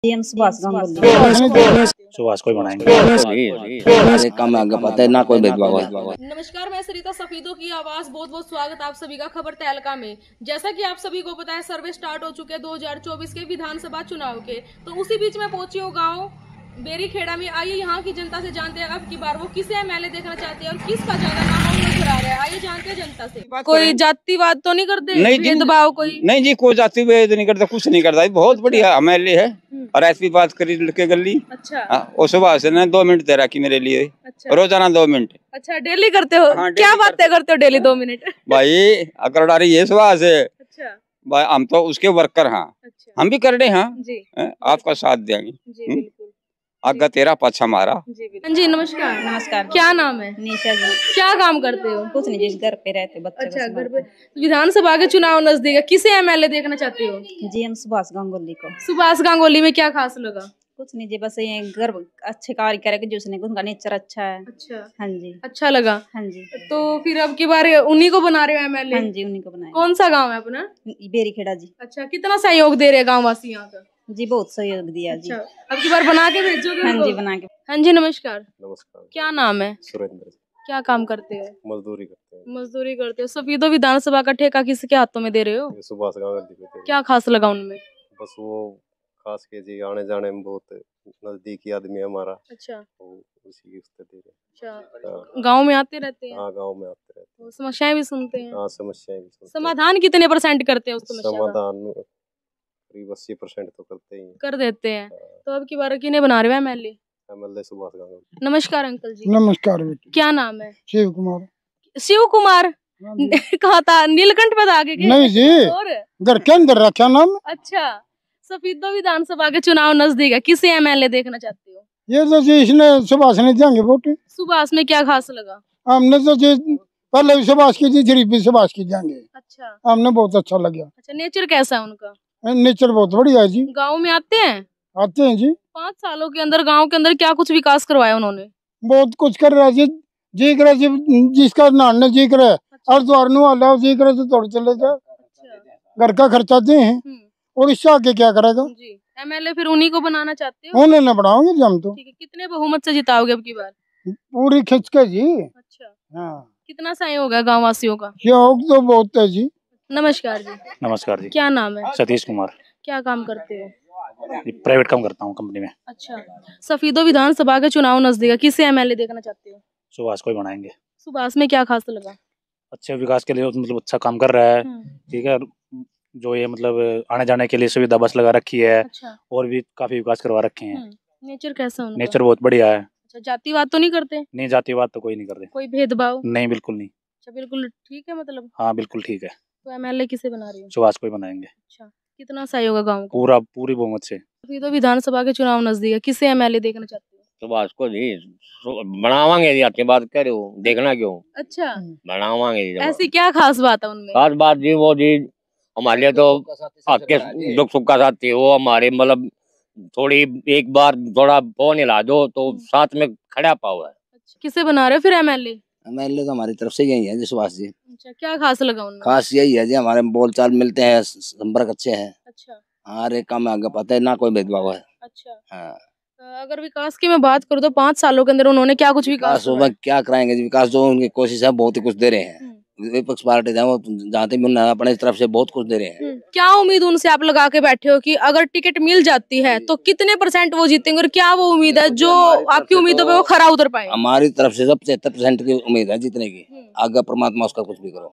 सुभाष कोई बनाएंगे ना कोई नमस्कार मैं सरिता सफीदों की आवाज बहुत बहुत स्वागत आप सभी का खबर तहलका में जैसा कि आप सभी को पता है सर्वे स्टार्ट हो चुके हैं 2024 के विधानसभा चुनाव के तो उसी बीच में पहुंची हो गाँव बेरीखेड़ा में आइए यहाँ की जनता से जानते हैं अब की बार वो किसे एमएलए देखना चाहते हैं और किसका ज्यादा नाम कोई जातिवाद तो नहीं करते नहीं जी भेदभाव कोई नहीं जी कोई जाति भेद नहीं करता कुछ नहीं करता बहुत अच्छा। बढ़िया एम एमएलए है हम्म। और ऐसी बात करी लड़के गली अच्छा और हाँ, सुबह से ना दो मिनट दे रखी मेरे लिए अच्छा। रोजाना दो मिनट अच्छा डेली करते हो हाँ, क्या बातें करते हो डेली दो मिनट भाई अगर डारी ये सुबह से अच्छा भाई हम तो उसके वर्कर हाँ अच्छा। हम भी कर रहे हैं आपका साथ देंगे आगा तेरा पाछा मारा जी, हाँ जी नमस्कार नमस्कार क्या नाम है निशा जी क्या काम करते हो कुछ नहीं जिस घर पे रहते बच्चे अच्छा घर पे तो विधानसभा के चुनाव नजदीक है किसे एमएलए देखना चाहते हो जी हम सुभाष गांगुली को सुभाष गांगुली में क्या खास लगा कुछ नहीं जी बस ये गर्व अच्छे कार्य करेगा जिसने उनका नेचर अच्छा है अच्छा हाँ जी अच्छा लगा हाँ जी तो फिर अब की बार उन्हीं को बना रहे हो एमएलए हाँ जी उन्हीं को बना कौन सा गाँव है अपना बेरीखेड़ा जी अच्छा कितना सहयोग दे रहे गाँव वासी यहाँ का जी बहुत सहयोग दिया जी अच्छा, अब की बार बना के भेजोगे हाँ जी बना के हाँ जी नमस्कार नमस्कार क्या नाम है सुरेंद्र क्या काम करते हैं मजदूरी करते हैं मजदूरी करते हो तो सफेदो विधानसभा का ठेका किसके हाथों में दे रहे हो सुभाष गांधी क्या खास लगा उनमें बस वो खास के जी आने जाने में बहुत नजदीकी आदमी है हमारा अच्छा उसी दे रहे अच्छा। हाँ। गाँव में आते रहते हैं हाँ, गाँव में आते रहते हैं समस्याएं भी सुनते हैं हाँ, समस्याएं भी समाधान कितने परसेंट करते हैं समाधान करीब अस्सी परसेंट तो करते ही कर देते हैं हाँ। तो अब की बार किन्हें बना रहे हैं एमएलए सुभाष गांगुली नमस्कार अंकल जी नमस्कार बेटी क्या नाम है शिव कुमार शिव कुमार हाँ कहा था नीलकंठ पे आगे नहीं जी और घर के अंदर रखा नाम अच्छा सफीदो विधानसभा के चुनाव नजदीक है किसे एमएलए देखना चाहते हो ये तो जी इसने सुभाष ने जाएंगे वोट सुभाष में क्या खास लगा हमने तो जी पहले भी सुभाष की जी फिर भी सुभाष की जाएंगे अच्छा हमने बहुत अच्छा लगा अच्छा नेचर कैसा है उनका नेचर बहुत बढ़िया है जी गाँव में आते हैं आते हैं जी पाँच सालों के अंदर गाँव के अंदर क्या कुछ विकास करवाया उन्होंने बहुत कुछ कर रहा है जी जी करे जी जिसका नहाने जी करे हर द्वार जी करे तो थोड़े चले जाए अच्छा। घर का खर्चा दे हैं हम्म। और इससे आगे क्या करेगा एमएलए फिर उन्हीं को बनाना चाहते हो उन्हें ना बनाओगे हम तो कितने बहुमत से जिताओगे अब की बार पूरी खिंच के जी अच्छा हाँ कितना सही होगा गाँव वासियों का सहयोग तो बहुत है जी नमस्कार जी नमस्कार जी क्या नाम है सतीश कुमार क्या काम करते हो प्राइवेट काम करता हूँ कंपनी में अच्छा सफीदो विधानसभा का चुनाव नजदीक है किसे एमएलए देखना चाहते हो सुभाष को ही बनाएंगे सुभाष में क्या खास लगा अच्छे विकास के लिए तो मतलब अच्छा काम कर रहा है हम्म। ठीक है जो ये मतलब आने जाने के लिए सुविधा बस लगा रखी है अच्छा। और भी काफी विकास करवा रखे हैं हम्म। नेचर कैसा है नेचर बहुत बढ़िया है अच्छा जातिवाद तो नहीं करते नहीं जातिवाद तो कोई नहीं करते कोई भेदभाव नहीं बिल्कुल नहीं अच्छा बिल्कुल ठीक है मतलब हाँ बिल्कुल ठीक है तो सुभाष को ही बनाएंगे अच्छा, कितना सही होगा गाँव पूरा पूरी बहुमत से तो विधानसभा के चुनाव नजदीक है किसे ए देखना चाहते सुभाष को जी बनावांगे जी आपकी बात कर देखना क्यों अच्छा हम्म। बनावांगे ऐसी क्या खास बात है उनमें खास बात जी वो जी हमारे लिए तो आपके दुख सुख का साथ थे वो हमारे मतलब थोड़ी एक बार थोड़ा फोन हिला दो तो हम्म। साथ में खड़ा पाओ है अच्छा, किसे बना रहे हो फिर एमएलए एमएलए तो हमारी तरफ से यही है जी सुभाष जी अच्छा क्या खास लगा उनमें खास यही है जी हमारे बोल चाल मिलते हैं संपर्क अच्छे हैं अच्छा हर एक काम आगे पता है ना कोई भेदभाव है अच्छा हाँ। अगर विकास की मैं बात करूँ तो पाँच सालों के अंदर उन्होंने क्या कुछ विकास क्या कराएंगे विकास जो उनकी कोशिश है बहुत ही कुछ दे रहे हैं हम्म। विपक्ष पार्टी है वो जानते भी अपने तरफ से बहुत कुछ दे रहे हैं हम्म, क्या उम्मीद उनसे आप लगा के बैठे हो कि अगर टिकट मिल जाती है तो कितने परसेंट वो जीतेंगे और क्या वो उम्मीद है जो आपकी उम्मीदों पे तो वो खरा उतर पाए हमारी तरफ से सब पचहत्तर परसेंट की उम्मीद है जीतने की हम्म। आगे परमात्मा उसका कुछ भी करो